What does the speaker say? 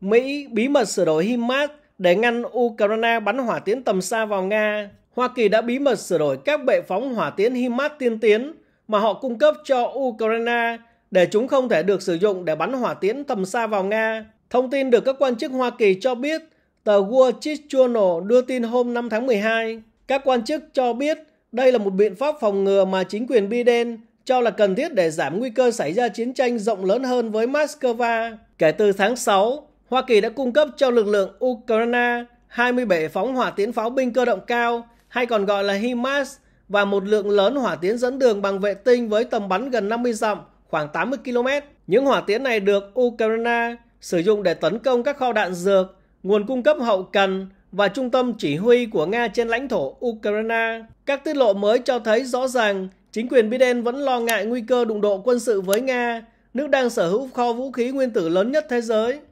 Mỹ bí mật sửa đổi HIMARS để ngăn Ukraine bắn hỏa tiễn tầm xa vào Nga. Hoa Kỳ đã bí mật sửa đổi các bệ phóng hỏa tiễn HIMARS tiên tiến mà họ cung cấp cho Ukraine để chúng không thể được sử dụng để bắn hỏa tiễn tầm xa vào Nga. Thông tin được các quan chức Hoa Kỳ cho biết, tờ Wall Street Journal đưa tin hôm 5 tháng 12. Các quan chức cho biết đây là một biện pháp phòng ngừa mà chính quyền Biden cho là cần thiết để giảm nguy cơ xảy ra chiến tranh rộng lớn hơn với Moscow. Kể từ tháng 6, Hoa Kỳ đã cung cấp cho lực lượng Ukraine 27 phóng hỏa tiến pháo binh cơ động cao, hay còn gọi là HIMARS, và một lượng lớn hỏa tiến dẫn đường bằng vệ tinh với tầm bắn gần 50 dặm, khoảng 80 km. Những hỏa tiến này được Ukraine sử dụng để tấn công các kho đạn dược, nguồn cung cấp hậu cần và trung tâm chỉ huy của Nga trên lãnh thổ Ukraine. Các tiết lộ mới cho thấy rõ ràng chính quyền Biden vẫn lo ngại nguy cơ đụng độ quân sự với Nga, nước đang sở hữu kho vũ khí nguyên tử lớn nhất thế giới.